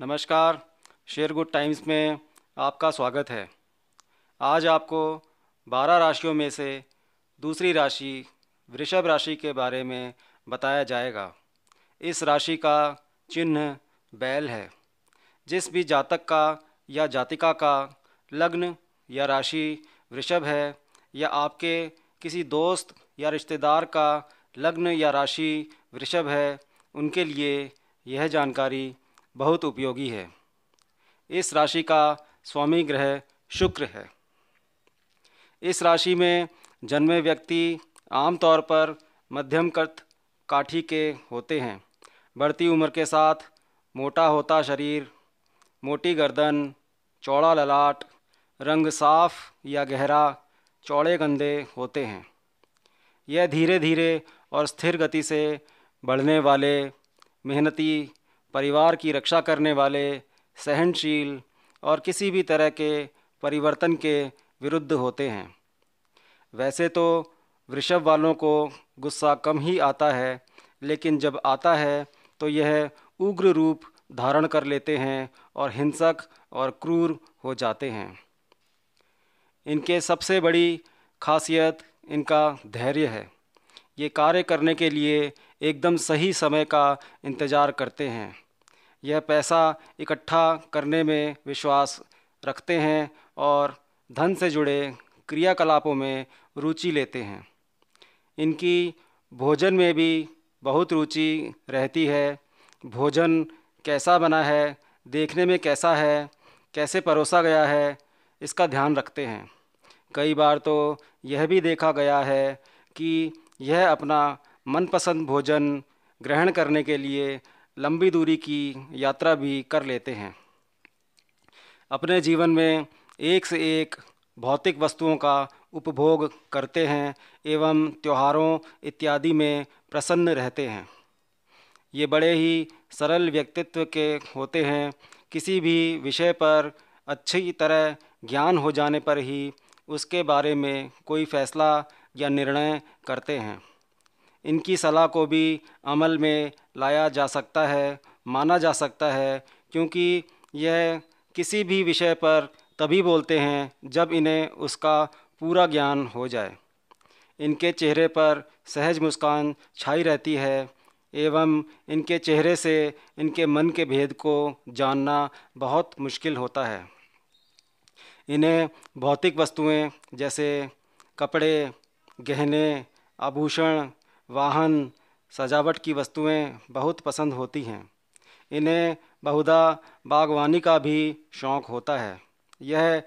नमस्कार share good times में आपका स्वागत है आज आपको 12 राशियों में से दूसरी राशि वृषभ राशि के बारे में बताया जाएगा इस राशि का चिन्ह बैल है जिस भी जातक का या जातिका का लग्न या राशि वृषभ है या आपके किसी दोस्त या रिश्तेदार का लग्न या राशि वृषभ है उनके लिए यह जानकारी बहुत उपयोगी है इस राशि का स्वामी ग्रह शुक्र है इस राशि में जन्मे व्यक्ति आमतौर पर मध्यम कथ काठी के होते हैं बढ़ती उम्र के साथ मोटा होता शरीर मोटी गर्दन चौड़ा ललाट रंग साफ या गहरा चौड़े गंदे होते हैं यह धीरे धीरे और स्थिर गति से बढ़ने वाले मेहनती परिवार की रक्षा करने वाले सहनशील और किसी भी तरह के परिवर्तन के विरुद्ध होते हैं वैसे तो वृषभ वालों को गुस्सा कम ही आता है लेकिन जब आता है तो यह उग्र रूप धारण कर लेते हैं और हिंसक और क्रूर हो जाते हैं इनके सबसे बड़ी खासियत इनका धैर्य है ये कार्य करने के लिए एकदम सही समय का इंतज़ार करते हैं यह पैसा इकट्ठा करने में विश्वास रखते हैं और धन से जुड़े क्रियाकलापों में रुचि लेते हैं इनकी भोजन में भी बहुत रुचि रहती है भोजन कैसा बना है देखने में कैसा है कैसे परोसा गया है इसका ध्यान रखते हैं कई बार तो यह भी देखा गया है कि यह अपना मनपसंद भोजन ग्रहण करने के लिए लंबी दूरी की यात्रा भी कर लेते हैं अपने जीवन में एक से एक भौतिक वस्तुओं का उपभोग करते हैं एवं त्योहारों इत्यादि में प्रसन्न रहते हैं ये बड़े ही सरल व्यक्तित्व के होते हैं किसी भी विषय पर अच्छी तरह ज्ञान हो जाने पर ही उसके बारे में कोई फैसला या निर्णय करते हैं इनकी सलाह को भी अमल में लाया जा सकता है माना जा सकता है क्योंकि यह किसी भी विषय पर तभी बोलते हैं जब इन्हें उसका पूरा ज्ञान हो जाए इनके चेहरे पर सहज मुस्कान छाई रहती है एवं इनके चेहरे से इनके मन के भेद को जानना बहुत मुश्किल होता है इन्हें भौतिक वस्तुएं जैसे कपड़े गहने आभूषण वाहन सजावट की वस्तुएं बहुत पसंद होती हैं इन्हें बहुधा बागवानी का भी शौक़ होता है यह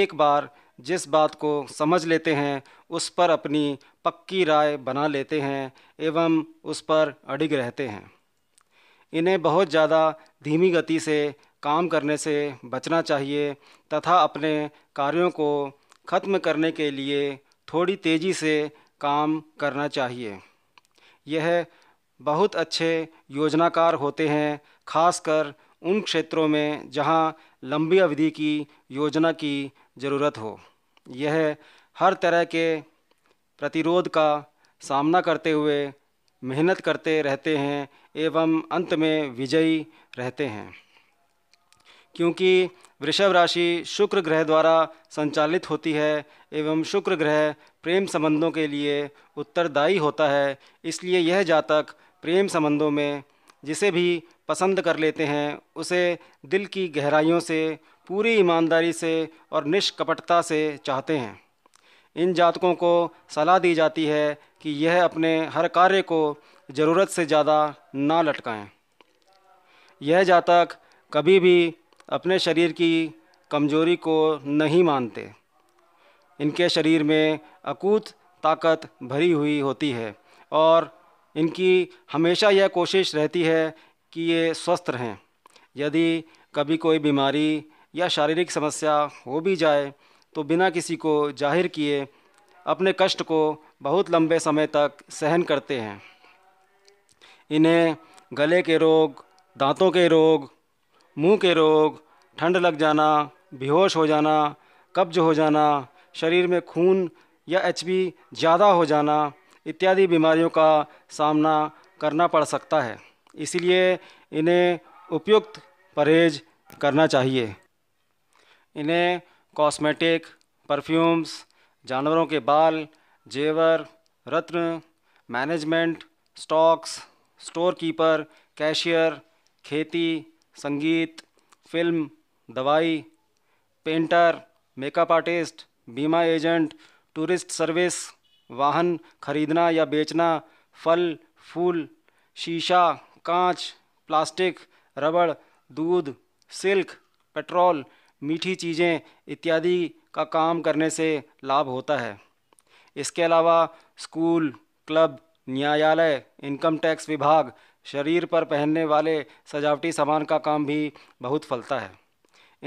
एक बार जिस बात को समझ लेते हैं उस पर अपनी पक्की राय बना लेते हैं एवं उस पर अड़िग रहते हैं इन्हें बहुत ज़्यादा धीमी गति से काम करने से बचना चाहिए तथा अपने कार्यों को ख़त्म करने के लिए थोड़ी तेज़ी से काम करना चाहिए यह बहुत अच्छे योजनाकार होते हैं खासकर उन क्षेत्रों में जहां लंबी अवधि की योजना की ज़रूरत हो यह हर तरह के प्रतिरोध का सामना करते हुए मेहनत करते रहते हैं एवं अंत में विजयी रहते हैं क्योंकि वृषभ राशि शुक्र ग्रह द्वारा संचालित होती है एवं शुक्र ग्रह प्रेम संबंधों के लिए उत्तरदायी होता है इसलिए यह जातक प्रेम संबंधों में जिसे भी पसंद कर लेते हैं उसे दिल की गहराइयों से पूरी ईमानदारी से और निष्कपटता से चाहते हैं इन जातकों को सलाह दी जाती है कि यह अपने हर कार्य को ज़रूरत से ज़्यादा ना लटकाएं यह जातक कभी भी अपने शरीर की कमजोरी को नहीं मानते इनके शरीर में अकूत ताकत भरी हुई होती है और इनकी हमेशा यह कोशिश रहती है कि ये स्वस्थ रहें यदि कभी कोई बीमारी या शारीरिक समस्या हो भी जाए तो बिना किसी को जाहिर किए अपने कष्ट को बहुत लंबे समय तक सहन करते हैं इन्हें गले के रोग दांतों के रोग मुंह के रोग ठंड लग जाना बेहोश हो जाना कब्ज हो जाना शरीर में खून या एच ज़्यादा हो जाना इत्यादि बीमारियों का सामना करना पड़ सकता है इसलिए इन्हें उपयुक्त परहेज करना चाहिए इन्हें कॉस्मेटिक परफ्यूम्स जानवरों के बाल जेवर रत्न management stocks store keeper cashier खेती संगीत फिल्म दवाई पेंटर मेकअप आर्टिस्ट बीमा एजेंट टूरिस्ट सर्विस वाहन खरीदना या बेचना फल फूल शीशा कांच प्लास्टिक रबड़ दूध सिल्क पेट्रोल मीठी चीज़ें इत्यादि का काम करने से लाभ होता है इसके अलावा स्कूल क्लब न्यायालय इनकम टैक्स विभाग शरीर पर पहनने वाले सजावटी सामान का काम भी बहुत फलता है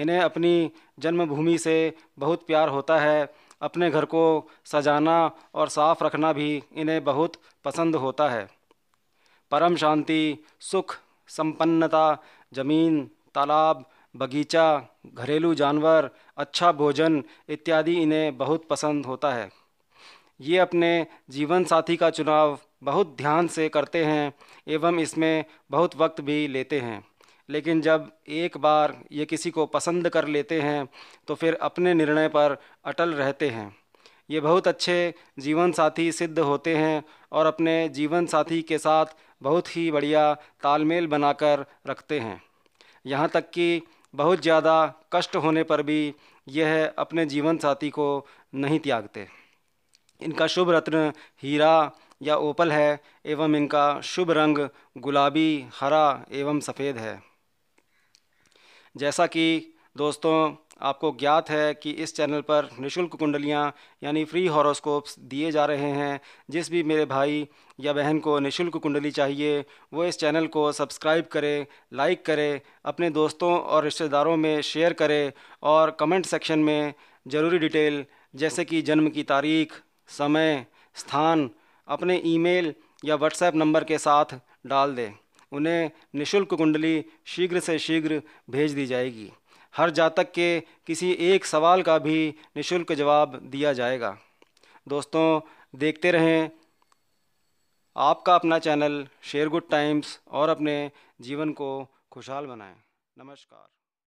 इन्हें अपनी जन्मभूमि से बहुत प्यार होता है अपने घर को सजाना और साफ रखना भी इन्हें बहुत पसंद होता है परम शांति सुख संपन्नता जमीन तालाब बगीचा घरेलू जानवर अच्छा भोजन इत्यादि इन्हें बहुत पसंद होता है ये अपने जीवन साथी का चुनाव बहुत ध्यान से करते हैं एवं इसमें बहुत वक्त भी लेते हैं लेकिन जब एक बार ये किसी को पसंद कर लेते हैं तो फिर अपने निर्णय पर अटल रहते हैं ये बहुत अच्छे जीवन साथी सिद्ध होते हैं और अपने जीवन साथी के साथ बहुत ही बढ़िया तालमेल बनाकर रखते हैं यहाँ तक कि बहुत ज़्यादा कष्ट होने पर भी यह अपने जीवन साथी को नहीं त्यागते इनका शुभ रत्न हीरा या ओपल है एवं इनका शुभ रंग गुलाबी हरा एवं सफ़ेद है जैसा कि दोस्तों आपको ज्ञात है कि इस चैनल पर निशुल्क कुंडलियाँ यानी फ्री हॉरोस्कोप्स दिए जा रहे हैं जिस भी मेरे भाई या बहन को निशुल्क कुंडली चाहिए वो इस चैनल को सब्सक्राइब करे लाइक करे अपने दोस्तों और रिश्तेदारों में शेयर करे और कमेंट सेक्शन में ज़रूरी डिटेल जैसे कि जन्म की तारीख समय स्थान अपने ईमेल या व्हाट्सएप नंबर के साथ डाल दें उन्हें निशुल्क कुंडली शीघ्र से शीघ्र भेज दी जाएगी हर जातक के किसी एक सवाल का भी निशुल्क जवाब दिया जाएगा दोस्तों देखते रहें आपका अपना चैनल शेयर गुड टाइम्स और अपने जीवन को खुशहाल बनाएं नमस्कार